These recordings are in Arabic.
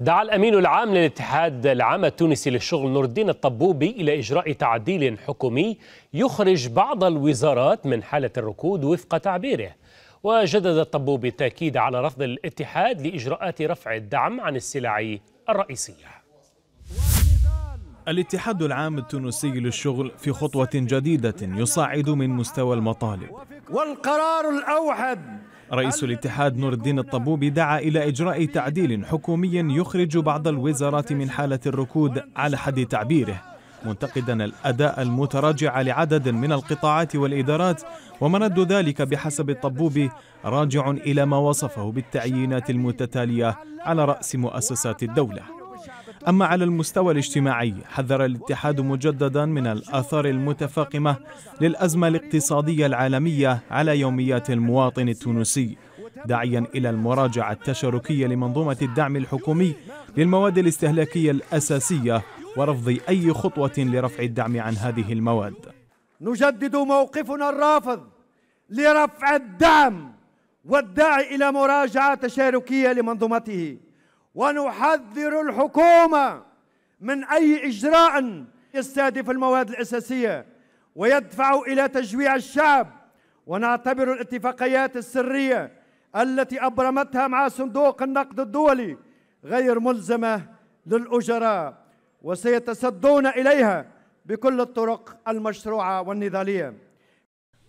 دعا الأمين العام للاتحاد العام التونسي للشغل نور الدين الطبوبي إلى إجراء تعديل حكومي يخرج بعض الوزارات من حالة الركود وفق تعبيره وجدد الطبوبي التأكيد على رفض الاتحاد لإجراءات رفع الدعم عن السلع الرئيسيه الاتحاد العام التونسي للشغل في خطوة جديدة يصعد من مستوى المطالب والقرار الأوحد رئيس الاتحاد نور الدين الطبوبي دعا إلى إجراء تعديل حكومي يخرج بعض الوزارات من حالة الركود على حد تعبيره منتقدا الأداء المتراجع لعدد من القطاعات والإدارات ومرد ذلك بحسب الطبوبي راجع إلى ما وصفه بالتعيينات المتتالية على رأس مؤسسات الدولة أما على المستوى الاجتماعي حذر الاتحاد مجددا من الآثار المتفاقمة للأزمة الاقتصادية العالمية على يوميات المواطن التونسي داعيا إلى المراجعة التشاركية لمنظومة الدعم الحكومي للمواد الاستهلاكية الأساسية ورفض أي خطوة لرفع الدعم عن هذه المواد نجدد موقفنا الرافض لرفع الدعم والداعي إلى مراجعة تشاركية لمنظومته ونحذر الحكومة من أي إجراء يستهدف المواد الأساسية ويدفع إلى تجويع الشعب ونعتبر الاتفاقيات السرية التي أبرمتها مع صندوق النقد الدولي غير ملزمة للأجراء وسيتصدون إليها بكل الطرق المشروعة والنضالية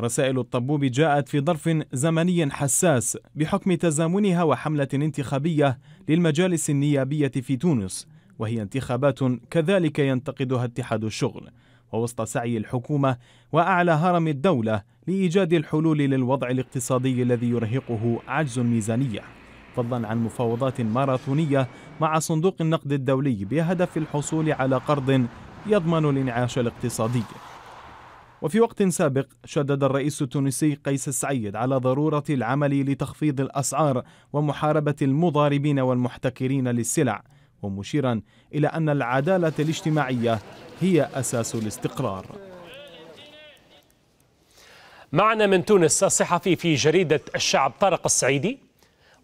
رسائل الطبوب جاءت في ظرف زمني حساس بحكم تزامنها وحملة انتخابية للمجالس النيابية في تونس وهي انتخابات كذلك ينتقدها اتحاد الشغل ووسط سعي الحكومة وأعلى هرم الدولة لإيجاد الحلول للوضع الاقتصادي الذي يرهقه عجز الميزانية فضلا عن مفاوضات ماراثونية مع صندوق النقد الدولي بهدف الحصول على قرض يضمن الانعاش الاقتصادي وفي وقت سابق شدد الرئيس التونسي قيس السعيد على ضرورة العمل لتخفيض الأسعار ومحاربة المضاربين والمحتكرين للسلع ومشيرا إلى أن العدالة الاجتماعية هي أساس الاستقرار معنا من تونس الصحفي في جريدة الشعب طارق السعيدي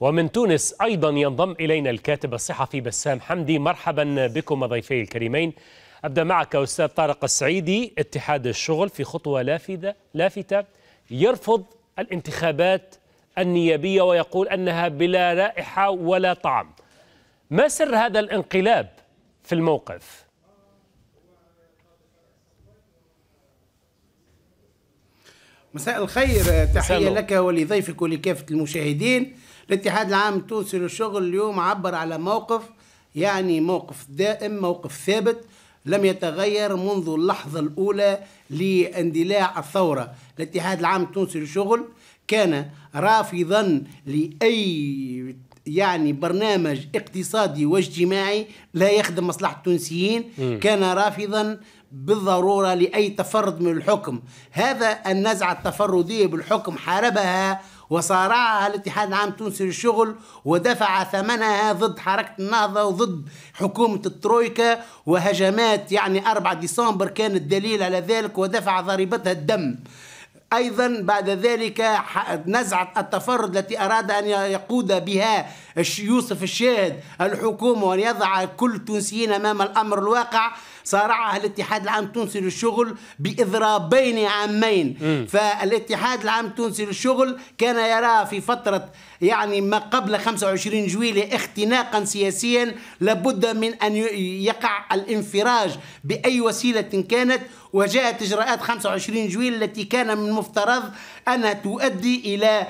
ومن تونس أيضا ينضم إلينا الكاتب الصحفي بسام حمدي مرحبا بكم ضيفي الكريمين أبدأ معك أستاذ طارق السعيدي اتحاد الشغل في خطوة لافتة, لافتة يرفض الانتخابات النيابية ويقول أنها بلا رائحة ولا طعم ما سر هذا الانقلاب في الموقف؟ مساء الخير تحية لك ولضيفك ولكافة المشاهدين الاتحاد العام التونسي للشغل اليوم عبر على موقف يعني موقف دائم موقف ثابت لم يتغير منذ اللحظة الأولى لاندلاع الثورة الاتحاد العام التونسي للشغل كان رافضا لأي يعني برنامج اقتصادي واجتماعي لا يخدم مصلحة التونسيين م. كان رافضا بالضرورة لأي تفرد من الحكم هذا النزعة التفردية بالحكم حاربها وصارعها الاتحاد العام التونسي للشغل ودفع ثمنها ضد حركة النهضة وضد حكومة الترويكا وهجمات يعني 4 ديسمبر كان الدليل على ذلك ودفع ضريبتها الدم ايضا بعد ذلك نزعه التفرد التي اراد ان يقود بها يوسف الشاهد الحكومه وان يضع كل التونسيين امام الامر الواقع صارعها الاتحاد العام التونسي للشغل بإضرابين عامين م. فالاتحاد العام التونسي للشغل كان يرى في فترة يعني ما قبل 25 جويلية اختناقا سياسيا لابد من أن يقع الانفراج بأي وسيلة كانت وجاءت إجراءات 25 جويل التي كان من المفترض أنها تؤدي إلى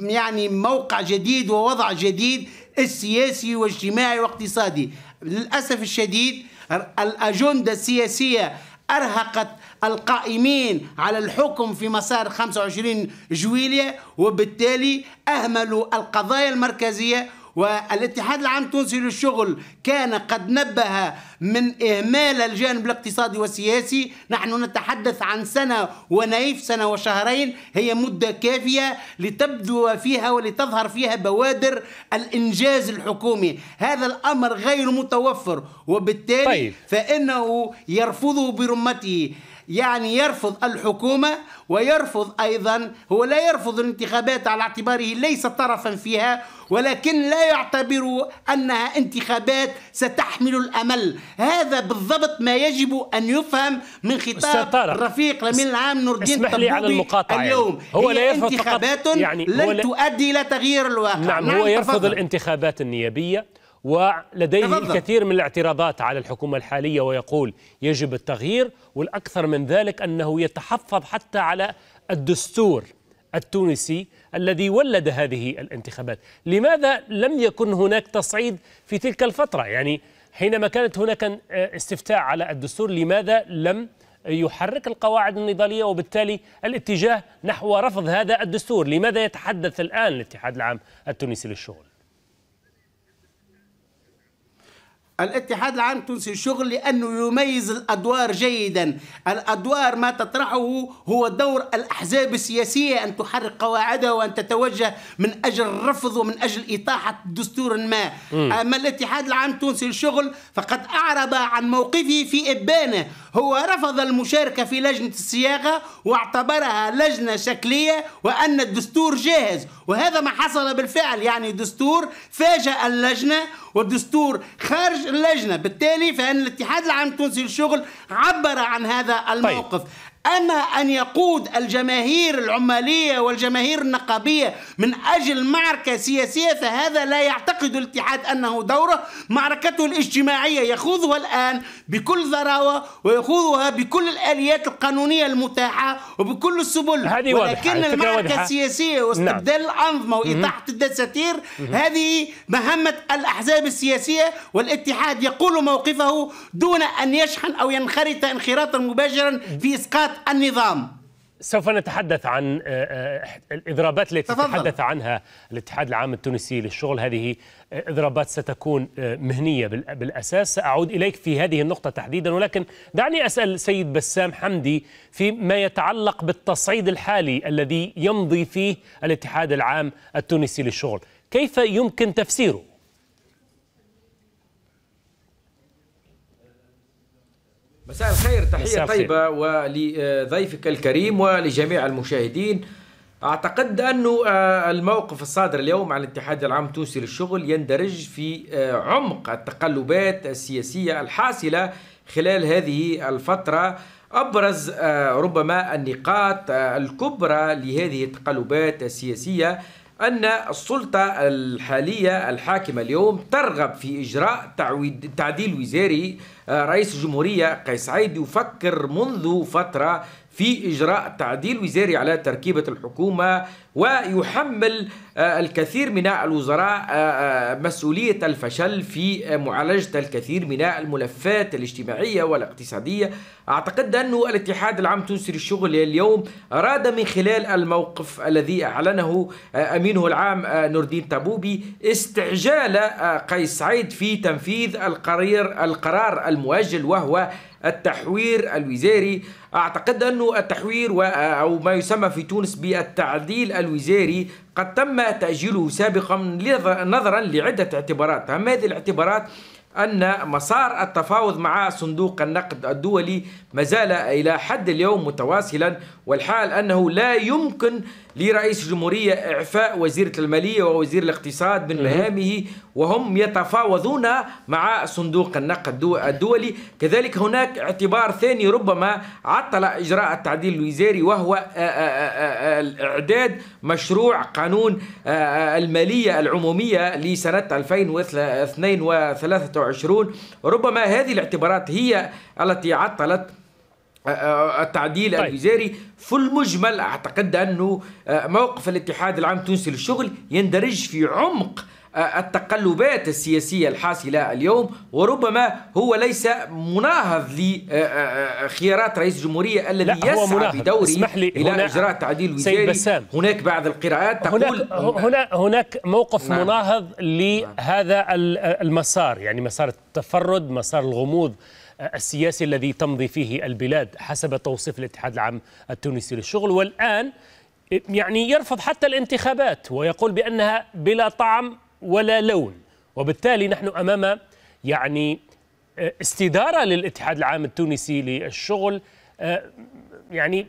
يعني موقع جديد ووضع جديد السياسي واجتماعي واقتصادي للأسف الشديد الأجندة السياسية أرهقت القائمين على الحكم في مسار 25 جويلية وبالتالي أهملوا القضايا المركزية والاتحاد العام التونسي للشغل كان قد نبه من إهمال الجانب الاقتصادي والسياسي نحن نتحدث عن سنة ونيف سنة وشهرين هي مدة كافية لتبدو فيها ولتظهر فيها بوادر الإنجاز الحكومي هذا الأمر غير متوفر وبالتالي طيب. فإنه يرفضه برمته يعني يرفض الحكومة ويرفض أيضا هو لا يرفض الانتخابات على اعتباره ليس طرفا فيها ولكن لا يعتبر أنها انتخابات ستحمل الأمل هذا بالضبط ما يجب أن يفهم من خطاب الرفيق لمن العام نور الدين اسمح لي على المقاطعة يعني. اليوم يعني. هو لا يرفض انتخابات يعني لن تؤدي إلى تغيير الواقع نعم, نعم هو يرفض تفضل. الانتخابات النيابية ولديه تفضل. الكثير من الاعتراضات على الحكومة الحالية ويقول يجب التغيير والأكثر من ذلك أنه يتحفظ حتى على الدستور التونسي الذي ولد هذه الانتخابات لماذا لم يكن هناك تصعيد في تلك الفترة يعني حينما كانت هناك استفتاء على الدستور لماذا لم يحرك القواعد النضالية وبالتالي الاتجاه نحو رفض هذا الدستور لماذا يتحدث الآن الاتحاد العام التونسي للشغل الاتحاد العام التونسي للشغل لأنه يميز الأدوار جيدا الأدوار ما تطرحه هو دور الأحزاب السياسية أن تحرك قواعدها وأن تتوجه من أجل الرفض ومن أجل إطاحة دستور ما أما الاتحاد العام التونسي للشغل فقد أعرض عن موقفه في إبانة هو رفض المشاركة في لجنة الصياغة واعتبرها لجنة شكلية وأن الدستور جاهز وهذا ما حصل بالفعل يعني دستور فاجأ اللجنة والدستور خارج اللجنه بالتالي فان الاتحاد العام التونسي للشغل عبر عن هذا طيب. الموقف طيب. أما أن يقود الجماهير العمالية والجماهير النقابية من أجل معركة سياسية فهذا لا يعتقد الاتحاد أنه دوره معركته الاجتماعية يخوضها الآن بكل ذراوة ويخوضها بكل الآليات القانونية المتاحة وبكل السبل هذه ولكن واضحة. المعركة واضحة. السياسية نعم. واستبدال نعم. الأنظمة وإطاحة الدساتير هذه مهمة الأحزاب السياسية والاتحاد يقول موقفه دون أن يشحن أو ينخرط انخراطا مباشرا في إسقاط النظام سوف نتحدث عن آه، آه، الاضرابات التي تفضل. تحدث عنها الاتحاد العام التونسي للشغل هذه آه، اضرابات ستكون مهنيه بالاساس ساعود اليك في هذه النقطه تحديدا ولكن دعني اسال سيد بسام حمدي فيما يتعلق بالتصعيد الحالي الذي يمضي فيه الاتحاد العام التونسي للشغل كيف يمكن تفسيره مساء الخير تحية مساء طيبة ولضيفك الكريم ولجميع المشاهدين أعتقد أن آه، الموقف الصادر اليوم عن الاتحاد العام التونسي للشغل يندرج في آه، عمق التقلبات السياسية الحاصلة خلال هذه الفترة أبرز آه، ربما النقاط الكبرى لهذه التقلبات السياسية أن السلطة الحالية الحاكمة اليوم ترغب في إجراء تعويد تعديل وزاري آه، رئيس الجمهورية قيس عيد يفكر منذ فترة في إجراء تعديل وزاري على تركيبة الحكومة ويحمل آه، الكثير من الوزراء آه، مسؤولية الفشل في معالجة الكثير من الملفات الاجتماعية والاقتصادية أعتقد أن الاتحاد العام التونسي للشغل اليوم أراد من خلال الموقف الذي أعلنه أمينه العام نور الدين تابوبي استعجال قيس سعيد في تنفيذ القرار القرار المؤجل وهو التحوير الوزاري أعتقد أنه التحوير أو ما يسمى في تونس بالتعديل الوزاري قد تم تأجيله سابقا نظرا لعدة اعتبارات أهم هذه الاعتبارات أن مسار التفاوض مع صندوق النقد الدولي مازال إلى حد اليوم متواصلا والحال أنه لا يمكن لرئيس الجمهورية إعفاء وزيرة المالية ووزير الاقتصاد من مهامه وهم يتفاوضون مع صندوق النقد الدولي كذلك هناك اعتبار ثاني ربما عطل إجراء التعديل الوزاري وهو إعداد مشروع قانون المالية العمومية لسنة 2022 ربما هذه الاعتبارات هي التي عطلت آه، آه، التعديل طيب. الوزاري في المجمل اعتقد انه آه، موقف الاتحاد العام التونسي للشغل يندرج في عمق التقلبات السياسية الحاصلة اليوم وربما هو ليس مناهض لخيارات رئيس الجمهورية الذي يسعى بدوره إلى إجراء تعديل وزاري هناك بعض القراءات تقول هنا هناك موقف نعم. مناهض لهذا نعم. المسار يعني مسار التفرد مسار الغموض السياسي الذي تمضي فيه البلاد حسب توصيف الاتحاد العام التونسي للشغل والآن يعني يرفض حتى الانتخابات ويقول بأنها بلا طعم ولا لون وبالتالي نحن أمام يعني آه، استدارة للاتحاد العام التونسي للشغل آه، يعني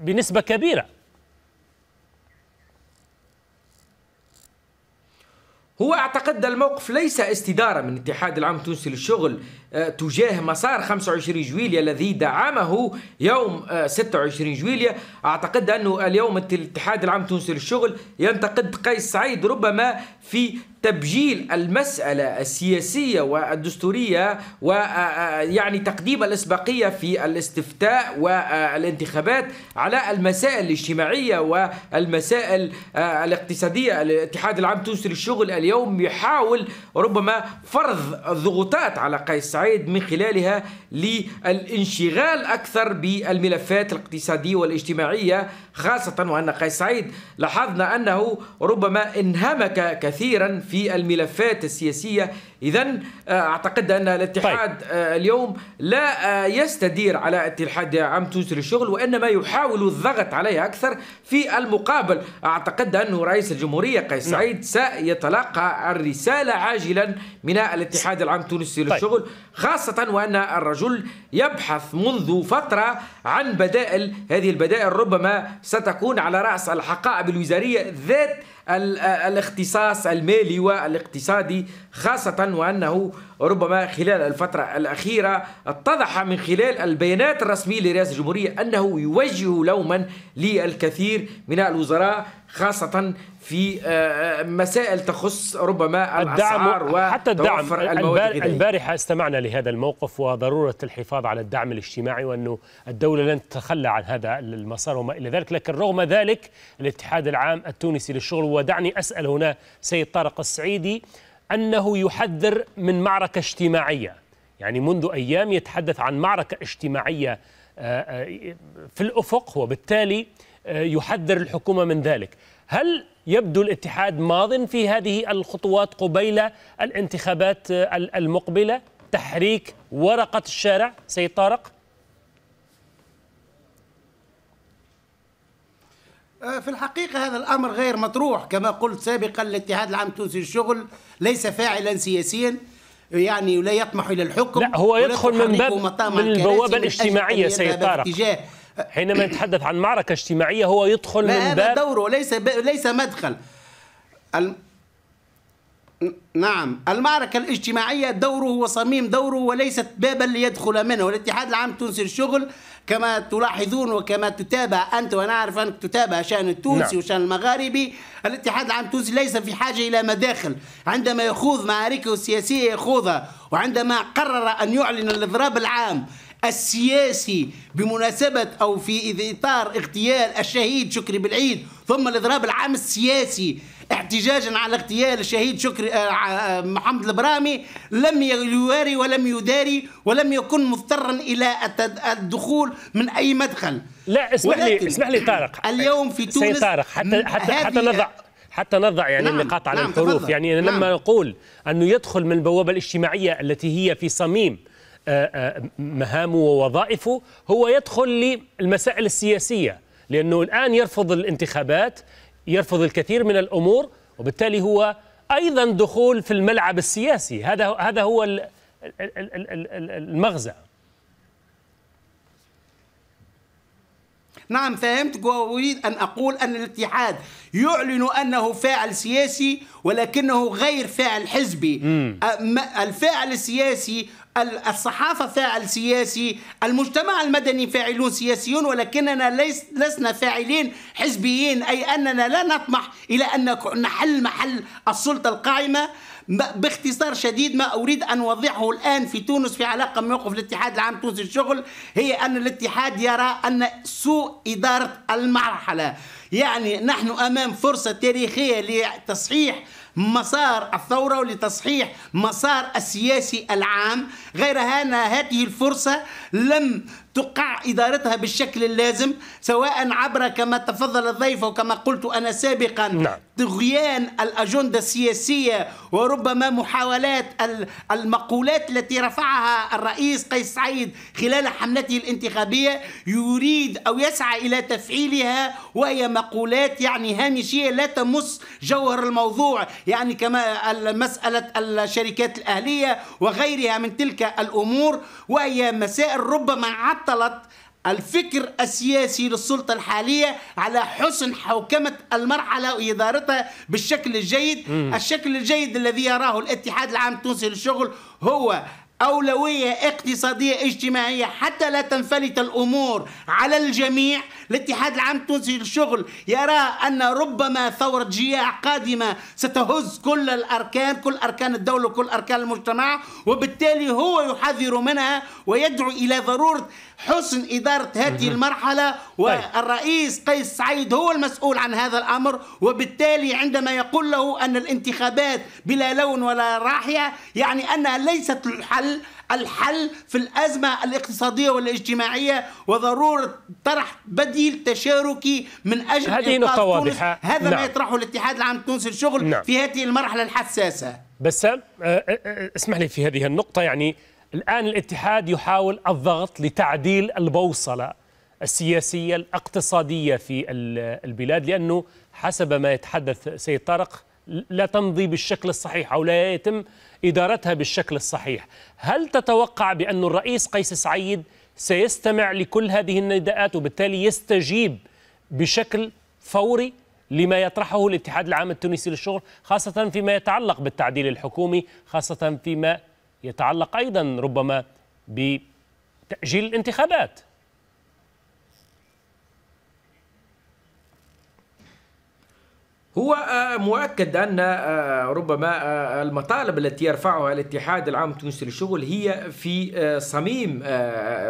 بنسبة كبيرة هو اعتقد الموقف ليس استدارة من الاتحاد العام التونسي للشغل آه، تجاه مسار 25 جويليا الذي دعمه يوم 26 آه، جويليا أعتقد أنه اليوم الاتحاد العام التونسي للشغل ينتقد قيس سعيد ربما في تبجيل المسألة السياسية والدستورية ويعني تقديم الإسبقية في الاستفتاء والانتخابات على المسائل الاجتماعية والمسائل الاقتصادية الاتحاد العام التونسي للشغل اليوم يحاول ربما فرض الضغوطات على قيس سعيد من خلالها للانشغال أكثر بالملفات الاقتصادية والاجتماعية خاصة وأن قيس سعيد لاحظنا أنه ربما انهمك كثيرا في الملفات السياسية اذا آه، اعتقد ان الاتحاد طيب. آه، اليوم لا آه، يستدير على اتحاد عم تونس للشغل وانما يحاول الضغط عليه اكثر في المقابل اعتقد انه رئيس الجمهوريه قيس نعم. سعيد سيتلقى الرساله عاجلا من الاتحاد العام التونسي طيب. للشغل طيب. خاصه وان الرجل يبحث منذ فتره عن بدائل هذه البدائل ربما ستكون على راس الحقائب الوزاريه ذات الاختصاص المالي والاقتصادي خاصه عنه أنه ربما خلال الفترة الأخيرة اتضح من خلال البيانات الرسمية لرئاسة الجمهورية أنه يوجه لوما للكثير من الوزراء خاصة في آه، آه، مسائل تخص ربما الدعم حتى الدعم البارحة استمعنا لهذا الموقف وضرورة الحفاظ على الدعم الاجتماعي وأنه الدولة لن تتخلى عن هذا المسار وما إلى ذلك لكن رغم ذلك الاتحاد العام التونسي للشغل ودعني أسأل هنا سيد طارق السعيدي أنه يحذر من معركة اجتماعية يعني منذ أيام يتحدث عن معركة اجتماعية آه، آه، في الأفق وبالتالي آه، يحذر الحكومة من ذلك هل يبدو الاتحاد ماض في هذه الخطوات قبيل الانتخابات المقبلة تحريك ورقة الشارع سيد طارق؟ آه، في الحقيقة هذا الأمر غير مطروح كما قلت سابقا الاتحاد العام التونسي للشغل ليس فاعلا سياسيا يعني ولا يطمح إلى الحكم لا هو يدخل من باب من البوابة الاجتماعية سيد طارق آه، حينما يتحدث عن معركة اجتماعية هو يدخل من باب هذا دوره ليس ب... ليس مدخل ال... نعم المعركة الاجتماعية دوره وصميم دوره وليست بابا ليدخل منه والاتحاد العام التونسي للشغل كما تلاحظون وكما تتابع أنت وأنا أعرف أنك تتابع شأن التونسي نعم. وشأن المغاربي الاتحاد العام التونسي ليس في حاجة إلى مداخل عندما يخوض معاركه السياسية يخوضها وعندما قرر أن يعلن الاضراب العام السياسي بمناسبة أو في إطار اغتيال الشهيد شكري بالعيد ثم الإضراب العام السياسي احتجاجا على اغتيال الشهيد شكري آه، آه، محمد البرامي لم يواري ولم يداري ولم يكن مضطرا الى الدخول من اي مدخل لا اسمح لي اسمح لي طارق اليوم في تونس طارق حتى حتى حتى نضع حتى نضع يعني نعم النقاط على نعم الحروف يعني يعني لما نقول نعم. انه يدخل من البوابه الاجتماعيه التي هي في صميم آه، آه، مهامه ووظائفه هو يدخل للمسائل السياسية لأنه الآن يرفض الانتخابات يرفض الكثير من الأمور وبالتالي هو أيضا دخول في الملعب السياسي هذا هذا هو المغزى نعم فهمت وأريد أن أقول أن الاتحاد يعلن أنه فاعل سياسي ولكنه غير فاعل حزبي الفاعل السياسي الصحافة فاعل سياسي المجتمع المدني فاعلون سياسيون ولكننا ليس لسنا فاعلين حزبيين أي أننا لا نطمح إلى أن نحل محل السلطة القائمة باختصار شديد ما اريد ان اوضحه الان في تونس في علاقه موقف الاتحاد العام التونسي للشغل هي ان الاتحاد يرى ان سوء اداره المرحله يعني نحن أمام فرصة تاريخية لتصحيح مسار الثورة ولتصحيح مسار السياسي العام غير أن هذه الفرصة لم تقع إدارتها بالشكل اللازم سواء عبر كما تفضل الضيف وكما قلت أنا سابقا نعم. طغيان الأجندة السياسية وربما محاولات المقولات التي رفعها الرئيس قيس سعيد خلال حملته الانتخابية يريد أو يسعى إلى تفعيلها وهي ما مقولات يعني هامشية لا تمس جوهر الموضوع يعني كما مسألة الشركات الأهلية وغيرها من تلك الأمور وهي مسائل ربما عطلت الفكر السياسي للسلطة الحالية على حسن حوكمة المرحلة وإدارتها بالشكل الجيد الشكل الجيد الذي يراه الاتحاد العام التونسي للشغل هو أولوية اقتصادية اجتماعية حتى لا تنفلت الأمور على الجميع الاتحاد العام التونسي للشغل يرى أن ربما ثورة جياع قادمة ستهز كل الأركان كل أركان الدولة وكل أركان المجتمع وبالتالي هو يحذر منها ويدعو إلى ضرورة حسن إدارة هذه المرحلة طيب. والرئيس قيس سعيد هو المسؤول عن هذا الأمر وبالتالي عندما يقول له أن الانتخابات بلا لون ولا راحية يعني أنها ليست الحل الحل الحل في الأزمة الاقتصادية والاجتماعية وضرورة طرح بديل تشاركي من أجل هذه نقطة واضحة هذا نعم. ما يطرحه الاتحاد العام التونسي للشغل نعم. في هذه المرحلة الحساسة بسام آه، آه، آه، اسمح لي في هذه النقطة يعني الآن الاتحاد يحاول الضغط لتعديل البوصلة السياسية الاقتصادية في البلاد لأنه حسب ما يتحدث سيد طارق لا تمضي بالشكل الصحيح أو لا يتم إدارتها بالشكل الصحيح هل تتوقع بأن الرئيس قيس سعيد سيستمع لكل هذه النداءات وبالتالي يستجيب بشكل فوري لما يطرحه الاتحاد العام التونسي للشغل خاصة فيما يتعلق بالتعديل الحكومي خاصة فيما يتعلق أيضا ربما بتأجيل الانتخابات هو آه، مؤكد ان آه، ربما آه، المطالب التي يرفعها الاتحاد العام التونسي للشغل هي في صميم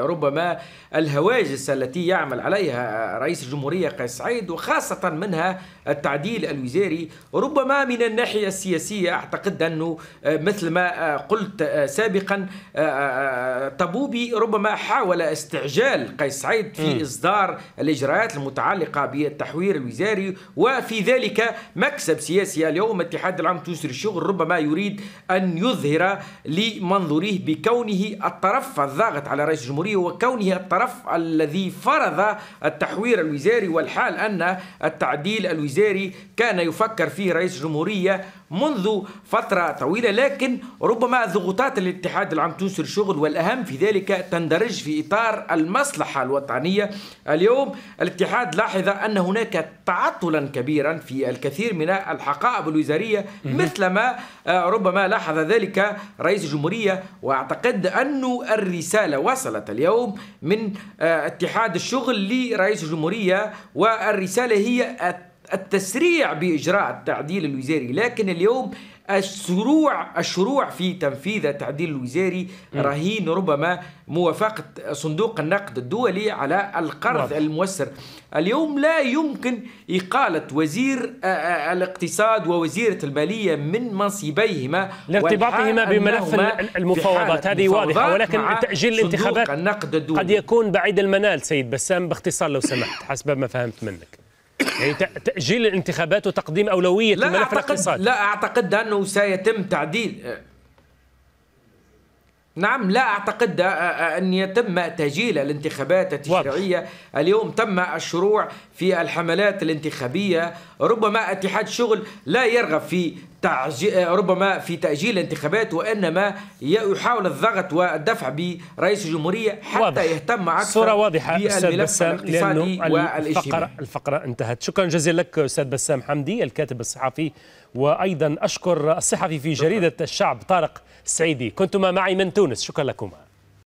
ربما الهواجس التي يعمل عليها رئيس الجمهوريه قيس سعيد وخاصه منها التعديل الوزاري ربما من الناحيه السياسيه اعتقد انه مثل ما قلت سابقا طبوبي ربما حاول استعجال قيس سعيد في اصدار الاجراءات المتعلقه بالتحوير الوزاري وفي ذلك مكسب سياسي اليوم الاتحاد العام التونسي للشغل ربما يريد أن يظهر لمنظوريه بكونه الطرف الضاغط على رئيس الجمهورية وكونه الطرف الذي فرض التحوير الوزاري والحال أن التعديل الوزاري كان يفكر فيه رئيس الجمهورية منذ فترة طويلة لكن ربما ضغوطات الاتحاد العام التونسي للشغل والأهم في ذلك تندرج في إطار المصلحة الوطنية اليوم الاتحاد لاحظ أن هناك تعطلا كبيرا في الكثير من الحقائب الوزارية مثل ما آه، ربما لاحظ ذلك رئيس الجمهورية وأعتقد أن الرسالة وصلت اليوم من آه، اتحاد الشغل لرئيس الجمهورية والرسالة هي التسريع باجراء التعديل الوزاري لكن اليوم الشروع الشروع في تنفيذ التعديل الوزاري رهين ربما موافقه صندوق النقد الدولي على القرض الموسر اليوم لا يمكن اقاله وزير آه، آه، الاقتصاد ووزيره الماليه من منصبيهما لارتباطهما بملف المفاوضات هذه واضحه ولكن تاجيل الانتخابات النقد الدولي قد يكون بعيد المنال سيد بسام باختصار لو سمحت حسب ما فهمت منك يعني تأجيل الانتخابات وتقديم أولوية لا الملف أعتقد الاقتصادي لا أعتقد أنه سيتم تعديل نعم لا أعتقد أن يتم تأجيل الانتخابات التشريعية واضح. اليوم تم الشروع في الحملات الانتخابية ربما اتحاد شغل لا يرغب في آه، ربما في تأجيل الانتخابات وإنما يحاول الضغط والدفع برئيس الجمهورية حتى واضح. يهتم أكثر صورة واضحة أستاذ بسام لأنه الفقرة, الفقرة انتهت شكرا جزيلا لك أستاذ بسام حمدي الكاتب الصحفي وأيضا أشكر الصحفي في جريدة الشعب طارق السعيدي كنتما معي من تونس شكرا لكما